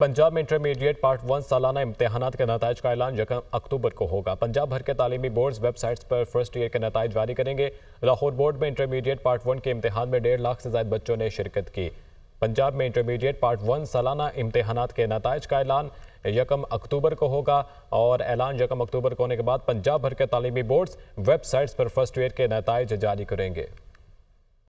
पंजाब में intermediate part one सालाना इम्तहान के नतज का ऐलान यकम अक्टूबर को होगा पंजाब भर के तालीमी बोर्ड्स वेबसाइट्स पर फर्स्ट ईयर के नतज जारी करेंगे लाहौर बोर्ड में इंटरमीडिएट पार्ट वन के इम्तहान में डेढ़ लाख से ज्यादा बच्चों ने शिरकत की पंजाब में इंटरमीडिएट पार्ट वन सालाना इम्तहान के नतज का ऐलान यकम अक्टूबर को होगा और ऐलान यकम अक्टूबर को होने के बाद पंजाब भर के तालीमी बोर्ड्स वेबसाइट्स पर फर्स्ट ईयर के नतज जारी करेंगे